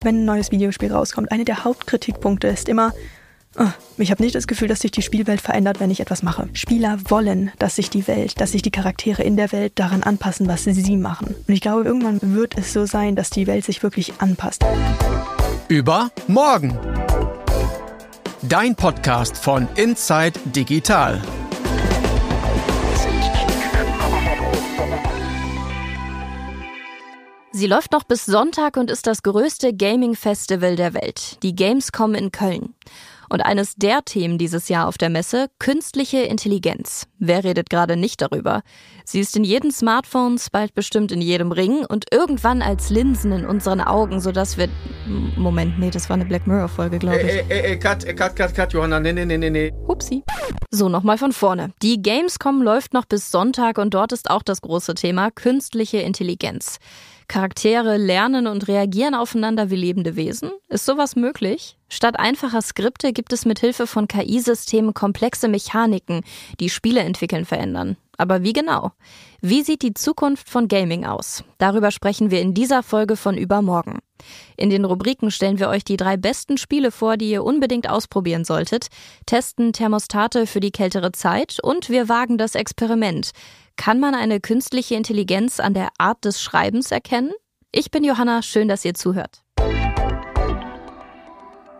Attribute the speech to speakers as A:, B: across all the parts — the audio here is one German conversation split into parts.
A: Wenn ein neues Videospiel rauskommt, einer der Hauptkritikpunkte ist immer, oh, ich habe nicht das Gefühl, dass sich die Spielwelt verändert, wenn ich etwas mache. Spieler wollen, dass sich die Welt, dass sich die Charaktere in der Welt daran anpassen, was sie machen. Und ich glaube, irgendwann wird es so sein, dass die Welt sich wirklich anpasst.
B: Über morgen. Dein Podcast von
A: Inside Digital.
B: Sie läuft noch bis Sonntag und ist das größte Gaming-Festival der Welt, die Gamescom in Köln. Und eines der Themen dieses Jahr auf der Messe, künstliche Intelligenz. Wer redet gerade nicht darüber? Sie ist in jedem Smartphone, bald bestimmt in jedem Ring und irgendwann als Linsen in unseren Augen, sodass wir... Moment, nee, das war eine Black Mirror-Folge, glaube ich. Ey, ey, ey, cut, cut, cut, cut, Johanna, nee, nee, nee, nee, nee. Upsi. So, nochmal von vorne. Die Gamescom läuft noch bis Sonntag und dort ist auch das große Thema künstliche Intelligenz. Charaktere lernen und reagieren aufeinander wie lebende Wesen? Ist sowas möglich? Statt einfacher Skripte gibt es mit Hilfe von KI-Systemen komplexe Mechaniken, die Spiele entwickeln verändern. Aber wie genau? Wie sieht die Zukunft von Gaming aus? Darüber sprechen wir in dieser Folge von Übermorgen. In den Rubriken stellen wir euch die drei besten Spiele vor, die ihr unbedingt ausprobieren solltet, testen Thermostate für die kältere Zeit und wir wagen das Experiment. Kann man eine künstliche Intelligenz an der Art des Schreibens erkennen? Ich bin Johanna, schön, dass ihr zuhört.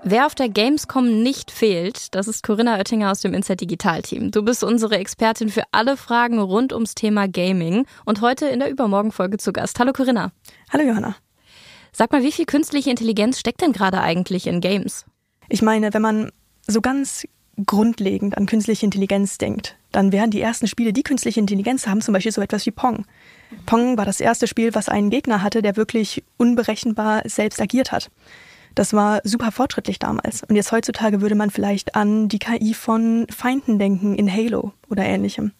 B: Wer auf der Gamescom nicht fehlt, das ist Corinna Oettinger aus dem Inside Digital Team. Du bist unsere Expertin für alle Fragen rund ums Thema Gaming und heute in der Übermorgenfolge zu Gast. Hallo Corinna. Hallo Johanna. Sag mal, wie viel künstliche Intelligenz
A: steckt denn gerade eigentlich in Games? Ich meine, wenn man so ganz grundlegend an künstliche Intelligenz denkt, dann wären die ersten Spiele, die künstliche Intelligenz haben, zum Beispiel so etwas wie Pong. Pong war das erste Spiel, was einen Gegner hatte, der wirklich unberechenbar selbst agiert hat. Das war super fortschrittlich damals. Und jetzt heutzutage würde man vielleicht an die KI von Feinden denken in Halo oder ähnlichem.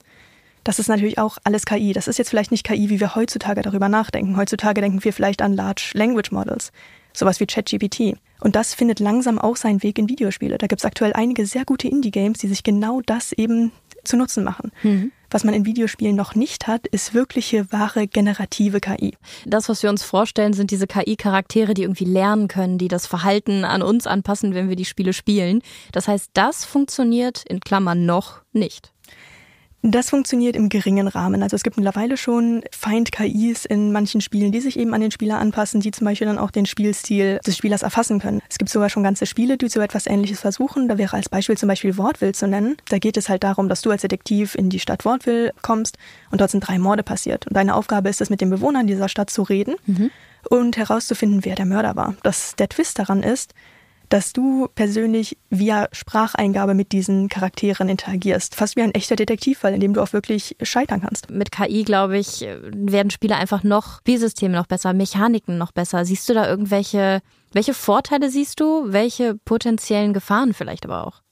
A: Das ist natürlich auch alles KI. Das ist jetzt vielleicht nicht KI, wie wir heutzutage darüber nachdenken. Heutzutage denken wir vielleicht an Large Language Models, sowas wie ChatGPT. Und das findet langsam auch seinen Weg in Videospiele. Da gibt es aktuell einige sehr gute Indie-Games, die sich genau das eben zu Nutzen machen. Mhm. Was man in Videospielen noch nicht hat, ist wirkliche, wahre, generative KI. Das, was wir uns vorstellen, sind diese KI-Charaktere, die irgendwie lernen
B: können, die das Verhalten an uns anpassen, wenn wir die Spiele spielen. Das heißt, das funktioniert in
A: Klammern noch nicht. Das funktioniert im geringen Rahmen. Also es gibt mittlerweile schon Feind-KIs in manchen Spielen, die sich eben an den Spieler anpassen, die zum Beispiel dann auch den Spielstil des Spielers erfassen können. Es gibt sogar schon ganze Spiele, die so etwas Ähnliches versuchen. Da wäre als Beispiel zum Beispiel Wortwill zu nennen. Da geht es halt darum, dass du als Detektiv in die Stadt Wortwill kommst und dort sind drei Morde passiert. Und deine Aufgabe ist es, mit den Bewohnern dieser Stadt zu reden mhm. und herauszufinden, wer der Mörder war. Das, der Twist daran ist, dass du persönlich via Spracheingabe mit diesen Charakteren interagierst. Fast wie ein echter Detektivfall, in dem du auch wirklich scheitern kannst. Mit KI, glaube ich,
B: werden Spiele einfach noch, Spielsysteme noch besser, Mechaniken noch besser. Siehst du da irgendwelche, welche
A: Vorteile siehst du? Welche potenziellen Gefahren vielleicht aber auch?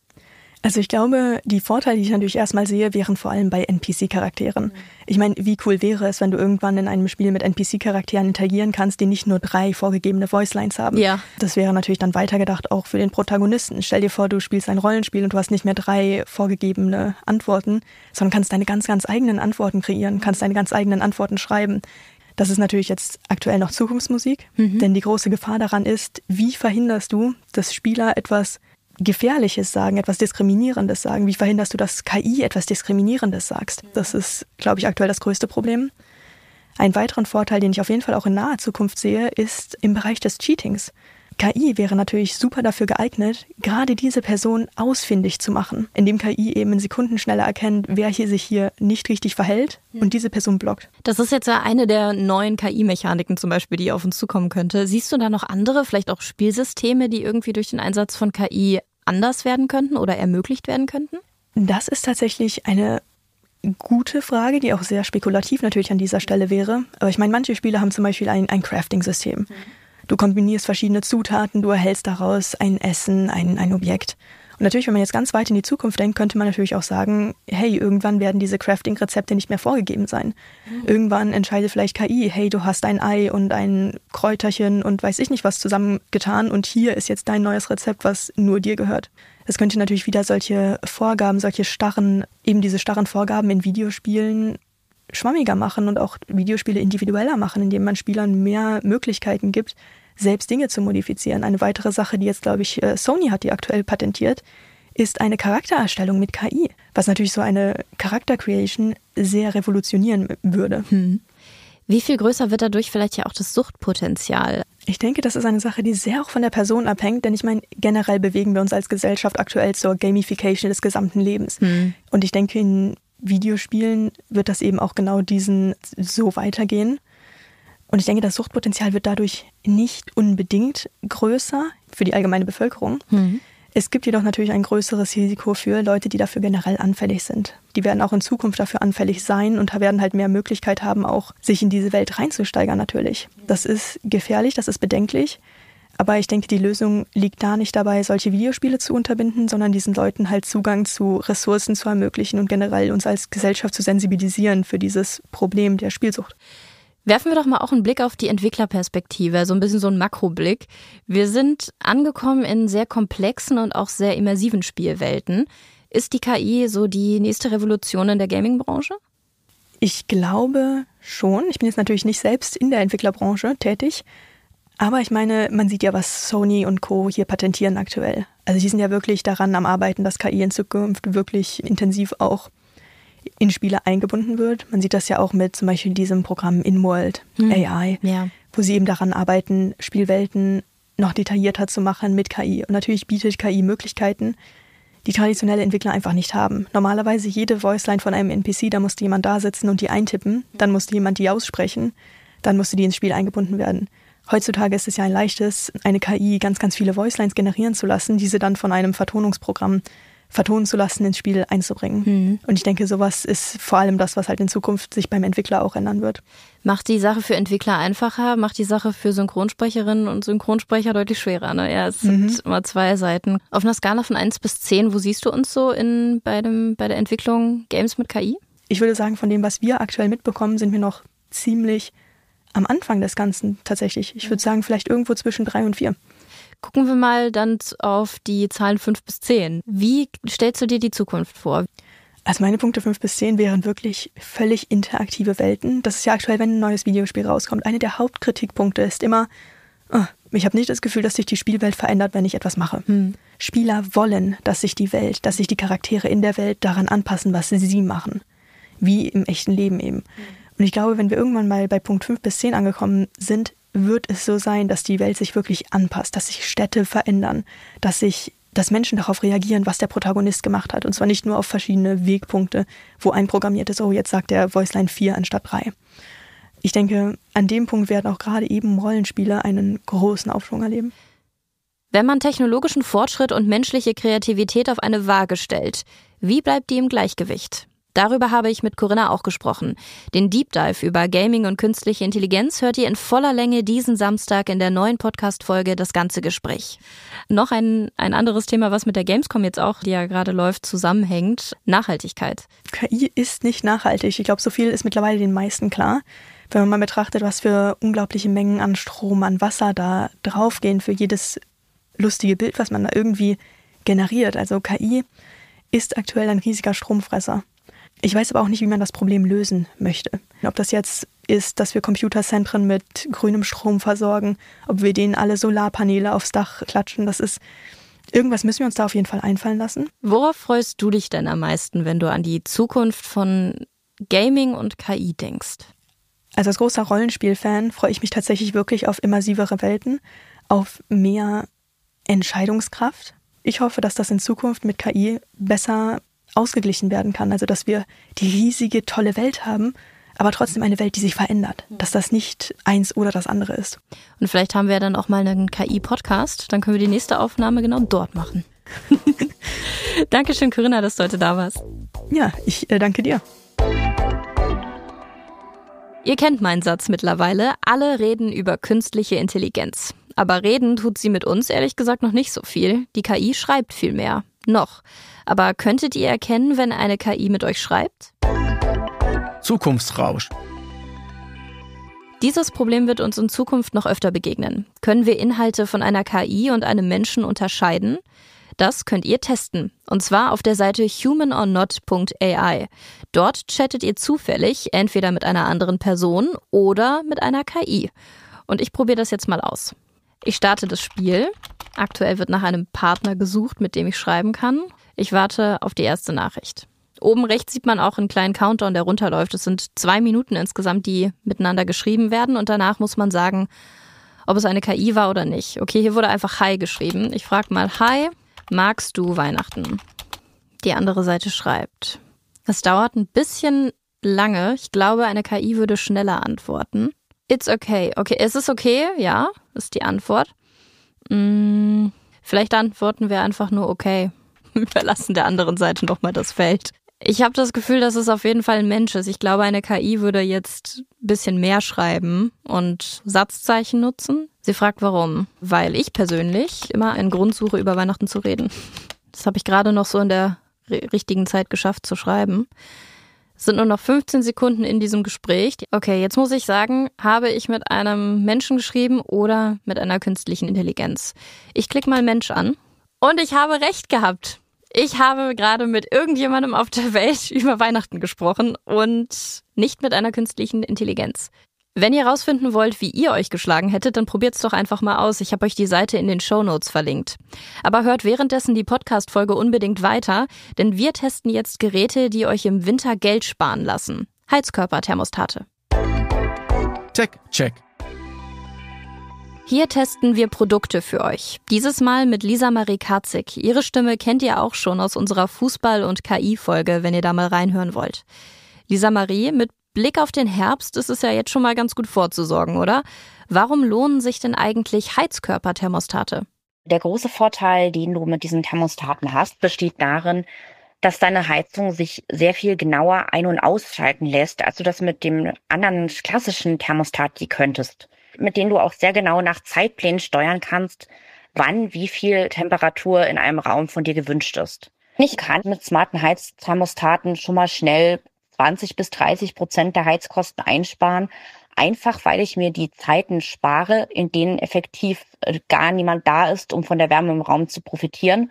A: Also ich glaube, die Vorteile, die ich natürlich erstmal sehe, wären vor allem bei NPC-Charakteren. Mhm. Ich meine, wie cool wäre es, wenn du irgendwann in einem Spiel mit NPC-Charakteren interagieren kannst, die nicht nur drei vorgegebene Voicelines haben. Ja. Das wäre natürlich dann weitergedacht auch für den Protagonisten. Stell dir vor, du spielst ein Rollenspiel und du hast nicht mehr drei vorgegebene Antworten, sondern kannst deine ganz, ganz eigenen Antworten kreieren, kannst deine ganz eigenen Antworten schreiben. Das ist natürlich jetzt aktuell noch Zukunftsmusik, mhm. denn die große Gefahr daran ist, wie verhinderst du, dass Spieler etwas Gefährliches sagen, etwas Diskriminierendes sagen? Wie verhinderst du, dass KI etwas Diskriminierendes sagst? Das ist, glaube ich, aktuell das größte Problem. Ein weiterer Vorteil, den ich auf jeden Fall auch in naher Zukunft sehe, ist im Bereich des Cheatings. KI wäre natürlich super dafür geeignet, gerade diese Person ausfindig zu machen, indem KI eben in Sekunden schneller erkennt, wer hier sich hier nicht richtig verhält und diese Person blockt. Das
B: ist jetzt ja eine der neuen KI-Mechaniken zum Beispiel, die auf uns zukommen könnte. Siehst du da noch andere, vielleicht auch Spielsysteme, die irgendwie durch den Einsatz von KI anders werden könnten oder ermöglicht werden könnten?
A: Das ist tatsächlich eine gute Frage, die auch sehr spekulativ natürlich an dieser Stelle wäre. Aber ich meine, manche Spiele haben zum Beispiel ein, ein Crafting-System. Mhm. Du kombinierst verschiedene Zutaten, du erhältst daraus ein Essen, ein, ein Objekt. Und natürlich, wenn man jetzt ganz weit in die Zukunft denkt, könnte man natürlich auch sagen, hey, irgendwann werden diese Crafting-Rezepte nicht mehr vorgegeben sein. Mhm. Irgendwann entscheidet vielleicht KI, hey, du hast ein Ei und ein Kräuterchen und weiß ich nicht was zusammengetan und hier ist jetzt dein neues Rezept, was nur dir gehört. Es könnte natürlich wieder solche Vorgaben, solche starren, eben diese starren Vorgaben in Videospielen schwammiger machen und auch Videospiele individueller machen, indem man Spielern mehr Möglichkeiten gibt, selbst Dinge zu modifizieren. Eine weitere Sache, die jetzt, glaube ich, äh, Sony hat die aktuell patentiert, ist eine Charaktererstellung mit KI, was natürlich so eine Charakter-Creation sehr revolutionieren würde. Hm. Wie viel größer wird dadurch vielleicht ja auch das Suchtpotenzial? Ich denke, das ist eine Sache, die sehr auch von der Person abhängt, denn ich meine, generell bewegen wir uns als Gesellschaft aktuell zur Gamification des gesamten Lebens. Hm. Und ich denke, in Videospielen wird das eben auch genau diesen so weitergehen. Und ich denke, das Suchtpotenzial wird dadurch nicht unbedingt größer für die allgemeine Bevölkerung. Mhm. Es gibt jedoch natürlich ein größeres Risiko für Leute, die dafür generell anfällig sind. Die werden auch in Zukunft dafür anfällig sein und werden halt mehr Möglichkeit haben, auch sich in diese Welt reinzusteigern natürlich. Das ist gefährlich, das ist bedenklich. Aber ich denke, die Lösung liegt da nicht dabei, solche Videospiele zu unterbinden, sondern diesen Leuten halt Zugang zu Ressourcen zu ermöglichen und generell uns als Gesellschaft zu sensibilisieren für dieses Problem der Spielsucht. Werfen wir doch mal auch einen Blick auf die Entwicklerperspektive, so ein bisschen so ein Makroblick. Wir
B: sind angekommen in sehr komplexen und auch sehr immersiven Spielwelten. Ist die
A: KI so die nächste Revolution in der Gaming-Branche? Ich glaube schon. Ich bin jetzt natürlich nicht selbst in der Entwicklerbranche tätig, aber ich meine, man sieht ja, was Sony und Co. hier patentieren aktuell. Also sie sind ja wirklich daran am Arbeiten, dass KI in Zukunft wirklich intensiv auch in Spiele eingebunden wird. Man sieht das ja auch mit zum Beispiel diesem Programm InWorld hm. AI, ja. wo sie eben daran arbeiten, Spielwelten noch detaillierter zu machen mit KI. Und natürlich bietet KI Möglichkeiten, die traditionelle Entwickler einfach nicht haben. Normalerweise jede Voiceline von einem NPC, da musste jemand da sitzen und die eintippen, dann musste jemand die aussprechen, dann musste die ins Spiel eingebunden werden. Heutzutage ist es ja ein leichtes, eine KI ganz, ganz viele Voicelines generieren zu lassen, diese dann von einem Vertonungsprogramm vertonen zu lassen, ins Spiel einzubringen. Mhm. Und ich denke, sowas ist vor allem das, was halt in Zukunft sich beim Entwickler auch ändern wird. Macht die Sache für Entwickler einfacher, macht die Sache für Synchronsprecherinnen und Synchronsprecher deutlich
B: schwerer. Ne? Ja, es mhm. sind immer zwei Seiten. Auf einer Skala von 1 bis 10, wo siehst du uns so in,
A: bei, dem, bei der Entwicklung Games mit KI? Ich würde sagen, von dem, was wir aktuell mitbekommen, sind wir noch ziemlich am Anfang des Ganzen tatsächlich. Ich würde sagen, vielleicht irgendwo zwischen drei und vier. Gucken wir mal dann auf die Zahlen fünf bis zehn. Wie stellst du dir die Zukunft vor? Also meine Punkte 5 bis 10 wären wirklich völlig interaktive Welten. Das ist ja aktuell, wenn ein neues Videospiel rauskommt. Eine der Hauptkritikpunkte ist immer, oh, ich habe nicht das Gefühl, dass sich die Spielwelt verändert, wenn ich etwas mache. Hm. Spieler wollen, dass sich die Welt, dass sich die Charaktere in der Welt daran anpassen, was sie machen. Wie im echten Leben eben. Hm. Und ich glaube, wenn wir irgendwann mal bei Punkt 5 bis 10 angekommen sind, wird es so sein, dass die Welt sich wirklich anpasst, dass sich Städte verändern, dass sich dass Menschen darauf reagieren, was der Protagonist gemacht hat. Und zwar nicht nur auf verschiedene Wegpunkte, wo einprogrammiert ist, oh, jetzt sagt der Voiceline 4 anstatt 3. Ich denke, an dem Punkt werden auch gerade eben Rollenspiele einen großen Aufschwung erleben.
B: Wenn man technologischen Fortschritt und menschliche Kreativität auf eine Waage stellt, wie bleibt die im Gleichgewicht? Darüber habe ich mit Corinna auch gesprochen. Den Deep Dive über Gaming und künstliche Intelligenz hört ihr in voller Länge diesen Samstag in der neuen Podcast-Folge Das ganze Gespräch. Noch ein, ein anderes Thema, was mit der Gamescom jetzt auch, die ja gerade läuft, zusammenhängt.
A: Nachhaltigkeit. KI ist nicht nachhaltig. Ich glaube, so viel ist mittlerweile den meisten klar. Wenn man mal betrachtet, was für unglaubliche Mengen an Strom, an Wasser da draufgehen für jedes lustige Bild, was man da irgendwie generiert. Also KI ist aktuell ein riesiger Stromfresser. Ich weiß aber auch nicht, wie man das Problem lösen möchte. Ob das jetzt ist, dass wir Computerzentren mit grünem Strom versorgen, ob wir denen alle Solarpaneele aufs Dach klatschen, das ist. Irgendwas müssen wir uns da auf jeden Fall einfallen lassen.
B: Worauf freust du dich denn
A: am meisten, wenn du an die Zukunft von Gaming und KI denkst? Also als großer Rollenspielfan freue ich mich tatsächlich wirklich auf immersivere Welten, auf mehr Entscheidungskraft. Ich hoffe, dass das in Zukunft mit KI besser ausgeglichen werden kann. Also dass wir die riesige, tolle Welt haben, aber trotzdem eine Welt, die sich verändert. Hm. Dass das nicht eins oder das andere ist. Und vielleicht haben wir dann auch mal einen KI-Podcast.
B: Dann können wir die nächste Aufnahme genau dort machen. Dankeschön, Corinna, dass du heute da
A: warst. Ja, ich äh, danke dir.
B: Ihr kennt meinen Satz mittlerweile. Alle reden über künstliche Intelligenz. Aber reden tut sie mit uns ehrlich gesagt noch nicht so viel. Die KI schreibt viel mehr. Noch. Aber könntet ihr erkennen, wenn eine KI mit euch schreibt? Zukunftsrausch. Dieses Problem wird uns in Zukunft noch öfter begegnen. Können wir Inhalte von einer KI und einem Menschen unterscheiden? Das könnt ihr testen. Und zwar auf der Seite humanonnot.ai. Dort chattet ihr zufällig entweder mit einer anderen Person oder mit einer KI. Und ich probiere das jetzt mal aus. Ich starte das Spiel. Aktuell wird nach einem Partner gesucht, mit dem ich schreiben kann. Ich warte auf die erste Nachricht. Oben rechts sieht man auch einen kleinen Countdown, der runterläuft. Es sind zwei Minuten insgesamt, die miteinander geschrieben werden und danach muss man sagen, ob es eine KI war oder nicht. Okay, hier wurde einfach Hi geschrieben. Ich frage mal Hi, magst du Weihnachten? Die andere Seite schreibt. Es dauert ein bisschen lange. Ich glaube, eine KI würde schneller antworten. It's okay. Okay, es ist okay, ja, ist die Antwort. Hm, vielleicht antworten wir einfach nur okay. Überlassen der anderen Seite nochmal das Feld. Ich habe das Gefühl, dass es auf jeden Fall ein Mensch ist. Ich glaube, eine KI würde jetzt ein bisschen mehr schreiben und Satzzeichen nutzen. Sie fragt warum. Weil ich persönlich immer einen Grund suche, über Weihnachten zu reden. Das habe ich gerade noch so in der richtigen Zeit geschafft zu schreiben sind nur noch 15 Sekunden in diesem Gespräch. Okay, jetzt muss ich sagen, habe ich mit einem Menschen geschrieben oder mit einer künstlichen Intelligenz? Ich klicke mal Mensch an und ich habe recht gehabt. Ich habe gerade mit irgendjemandem auf der Welt über Weihnachten gesprochen und nicht mit einer künstlichen Intelligenz. Wenn ihr rausfinden wollt, wie ihr euch geschlagen hättet, dann probiert's doch einfach mal aus. Ich habe euch die Seite in den Show Notes verlinkt. Aber hört währenddessen die Podcast Folge unbedingt weiter, denn wir testen jetzt Geräte, die euch im Winter Geld sparen lassen. Heizkörperthermostate. Tech Check. Hier testen wir Produkte für euch. Dieses Mal mit Lisa Marie Karzig. Ihre Stimme kennt ihr auch schon aus unserer Fußball- und KI-Folge, wenn ihr da mal reinhören wollt. Lisa Marie mit Blick auf den Herbst ist es ja jetzt schon mal ganz gut vorzusorgen, oder? Warum lohnen sich denn eigentlich Heizkörperthermostate?
C: Der große Vorteil, den du mit diesen Thermostaten hast, besteht darin, dass deine Heizung sich sehr viel genauer ein- und ausschalten lässt, als du das mit dem anderen klassischen Thermostat die könntest, mit dem du auch sehr genau nach Zeitplänen steuern kannst, wann wie viel Temperatur in einem Raum von dir gewünscht ist. Ich kann mit smarten Heizthermostaten schon mal schnell 20 bis 30 Prozent der Heizkosten einsparen, einfach weil ich mir die Zeiten spare, in denen effektiv äh, gar niemand da ist, um von der Wärme im Raum zu profitieren,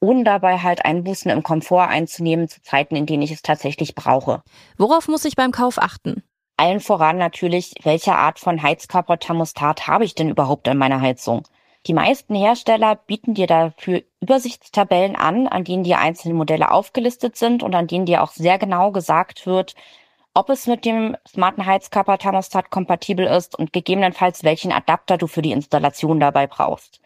C: ohne dabei halt Einbußen im Komfort einzunehmen zu Zeiten, in denen ich es tatsächlich brauche. Worauf muss ich beim Kauf achten? Allen voran natürlich, welche Art von Heizkörperthermostat habe ich denn überhaupt in meiner Heizung? Die meisten Hersteller bieten dir dafür Übersichtstabellen an, an denen die einzelnen Modelle aufgelistet sind und an denen dir auch sehr genau gesagt wird, ob es mit dem smarten Heizkörperthermostat kompatibel ist und gegebenenfalls welchen Adapter du für die Installation dabei brauchst.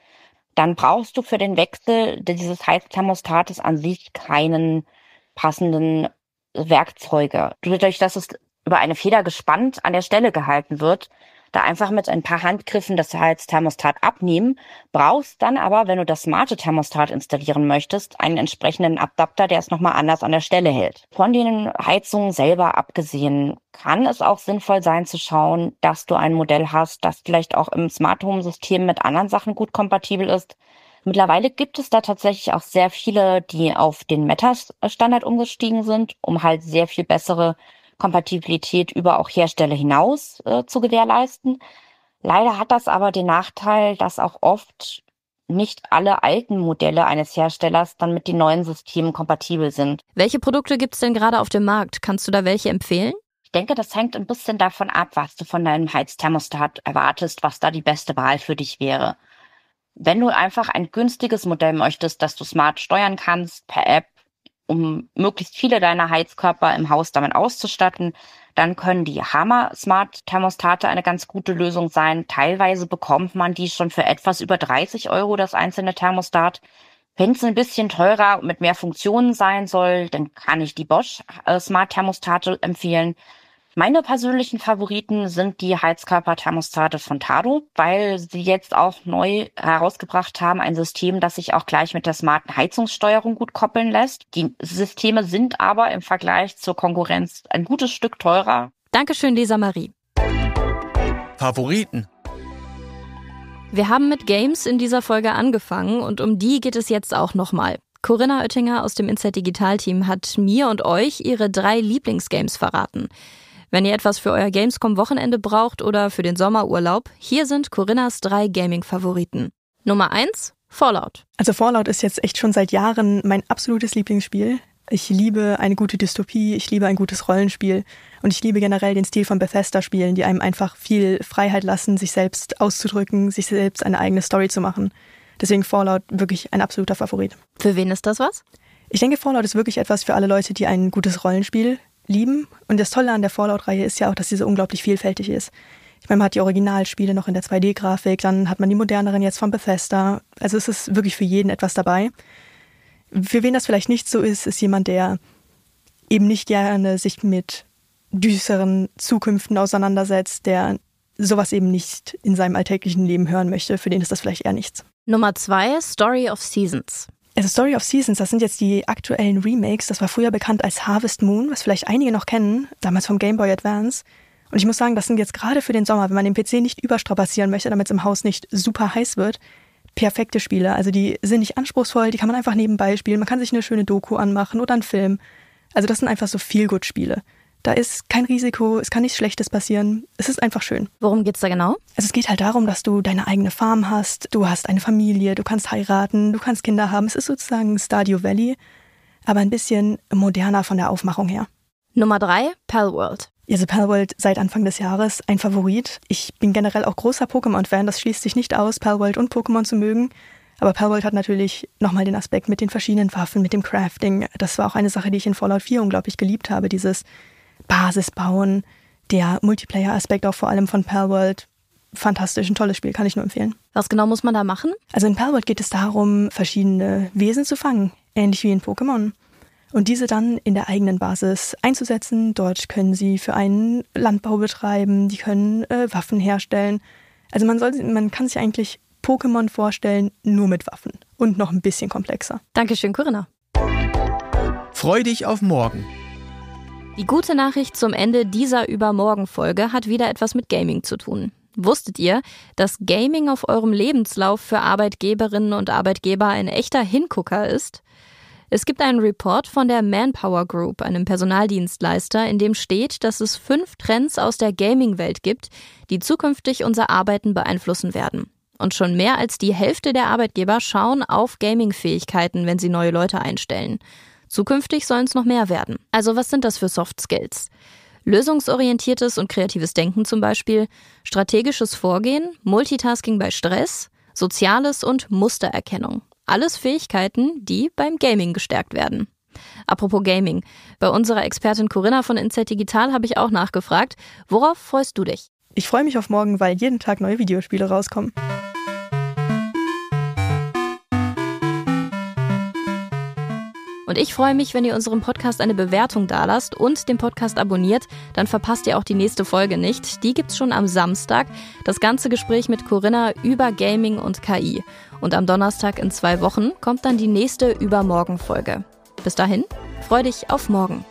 C: Dann brauchst du für den Wechsel dieses Heizthermostates an sich keinen passenden Werkzeuge. Dadurch, dass es über eine Feder gespannt an der Stelle gehalten wird, da einfach mit ein paar Handgriffen das Heizthermostat abnehmen, brauchst dann aber, wenn du das smarte Thermostat installieren möchtest, einen entsprechenden Adapter, der es nochmal anders an der Stelle hält. Von den Heizungen selber abgesehen, kann es auch sinnvoll sein zu schauen, dass du ein Modell hast, das vielleicht auch im Smart Home System mit anderen Sachen gut kompatibel ist. Mittlerweile gibt es da tatsächlich auch sehr viele, die auf den Meta-Standard umgestiegen sind, um halt sehr viel bessere Kompatibilität über auch Hersteller hinaus äh, zu gewährleisten. Leider hat das aber den Nachteil, dass auch oft nicht alle alten Modelle eines Herstellers dann mit den neuen Systemen kompatibel sind. Welche Produkte gibt es denn gerade auf dem Markt? Kannst du da welche empfehlen? Ich denke, das hängt ein bisschen davon ab, was du von deinem Heizthermostat erwartest, was da die beste Wahl für dich wäre. Wenn du einfach ein günstiges Modell möchtest, das du smart steuern kannst, per App um möglichst viele deiner Heizkörper im Haus damit auszustatten, dann können die Hammer Smart Thermostate eine ganz gute Lösung sein. Teilweise bekommt man die schon für etwas über 30 Euro, das einzelne Thermostat. Wenn es ein bisschen teurer und mit mehr Funktionen sein soll, dann kann ich die Bosch äh, Smart Thermostate empfehlen. Meine persönlichen Favoriten sind die Heizkörperthermostate von Tado, weil sie jetzt auch neu herausgebracht haben, ein System, das sich auch gleich mit der smarten Heizungssteuerung gut koppeln lässt. Die Systeme sind aber im Vergleich zur Konkurrenz ein gutes Stück teurer. Dankeschön, Lisa Marie.
B: Favoriten. Wir haben mit Games in dieser Folge angefangen und um die geht es jetzt auch nochmal. Corinna Oettinger aus dem Inside Digital Team hat mir und euch ihre drei Lieblingsgames verraten. Wenn ihr etwas für euer Gamescom-Wochenende braucht oder für den Sommerurlaub, hier sind Corinnas drei Gaming-Favoriten. Nummer
A: eins Fallout. Also Fallout ist jetzt echt schon seit Jahren mein absolutes Lieblingsspiel. Ich liebe eine gute Dystopie, ich liebe ein gutes Rollenspiel und ich liebe generell den Stil von Bethesda-Spielen, die einem einfach viel Freiheit lassen, sich selbst auszudrücken, sich selbst eine eigene Story zu machen. Deswegen Fallout wirklich ein absoluter Favorit. Für wen ist das was? Ich denke, Fallout ist wirklich etwas für alle Leute, die ein gutes Rollenspiel lieben. Und das Tolle an der Fallout-Reihe ist ja auch, dass sie so unglaublich vielfältig ist. Ich meine, man hat die Originalspiele noch in der 2D-Grafik, dann hat man die moderneren jetzt von Bethesda. Also es ist wirklich für jeden etwas dabei. Für wen das vielleicht nicht so ist, ist jemand, der eben nicht gerne sich mit düsteren Zukünften auseinandersetzt, der sowas eben nicht in seinem alltäglichen Leben hören möchte. Für den ist das vielleicht eher nichts. Nummer zwei, Story of Seasons. Also Story of Seasons, das sind jetzt die aktuellen Remakes. Das war früher bekannt als Harvest Moon, was vielleicht einige noch kennen, damals vom Game Boy Advance. Und ich muss sagen, das sind jetzt gerade für den Sommer, wenn man den PC nicht überstrapazieren möchte, damit es im Haus nicht super heiß wird, perfekte Spiele. Also die sind nicht anspruchsvoll, die kann man einfach nebenbei spielen. Man kann sich eine schöne Doku anmachen oder einen Film. Also das sind einfach so Feel-Good-Spiele. Da ist kein Risiko, es kann nichts Schlechtes passieren. Es ist einfach schön. Worum geht es da genau? Also es geht halt darum, dass du deine eigene Farm hast, du hast eine Familie, du kannst heiraten, du kannst Kinder haben. Es ist sozusagen Stadio Valley, aber ein bisschen moderner von der Aufmachung her. Nummer drei, Palworld. Also Palworld seit Anfang des Jahres ein Favorit. Ich bin generell auch großer Pokémon-Fan, das schließt sich nicht aus, Palworld und Pokémon zu mögen. Aber Palworld hat natürlich nochmal den Aspekt mit den verschiedenen Waffen, mit dem Crafting. Das war auch eine Sache, die ich in Fallout 4 unglaublich geliebt habe. Dieses, Basis bauen. Der Multiplayer-Aspekt auch vor allem von Palworld fantastisch, ein tolles Spiel, kann ich nur empfehlen. Was genau muss man da machen? Also in Palworld geht es darum, verschiedene Wesen zu fangen, ähnlich wie in Pokémon. Und diese dann in der eigenen Basis einzusetzen. Dort können sie für einen Landbau betreiben, die können äh, Waffen herstellen. Also man, soll, man kann sich eigentlich Pokémon vorstellen, nur mit Waffen. Und noch ein bisschen komplexer. Dankeschön, Corinna. Freu dich
B: auf morgen die gute Nachricht zum Ende dieser Übermorgen-Folge hat wieder etwas mit Gaming zu tun. Wusstet ihr, dass Gaming auf eurem Lebenslauf für Arbeitgeberinnen und Arbeitgeber ein echter Hingucker ist? Es gibt einen Report von der Manpower Group, einem Personaldienstleister, in dem steht, dass es fünf Trends aus der Gaming-Welt gibt, die zukünftig unser Arbeiten beeinflussen werden. Und schon mehr als die Hälfte der Arbeitgeber schauen auf Gaming-Fähigkeiten, wenn sie neue Leute einstellen. Zukünftig sollen es noch mehr werden. Also was sind das für Soft Skills? Lösungsorientiertes und kreatives Denken zum Beispiel, strategisches Vorgehen, Multitasking bei Stress, Soziales und Mustererkennung. Alles Fähigkeiten, die beim Gaming gestärkt werden. Apropos Gaming. Bei unserer Expertin Corinna von NZ Digital habe ich auch nachgefragt, worauf freust du dich?
A: Ich freue mich auf morgen, weil jeden Tag neue Videospiele rauskommen. Und ich freue mich, wenn ihr unserem Podcast
B: eine Bewertung dalasst und den Podcast abonniert. Dann verpasst ihr auch die nächste Folge nicht. Die gibt's schon am Samstag. Das ganze Gespräch mit Corinna über Gaming und KI. Und am Donnerstag in zwei Wochen kommt dann die nächste Übermorgen-Folge. Bis dahin, freu dich auf morgen.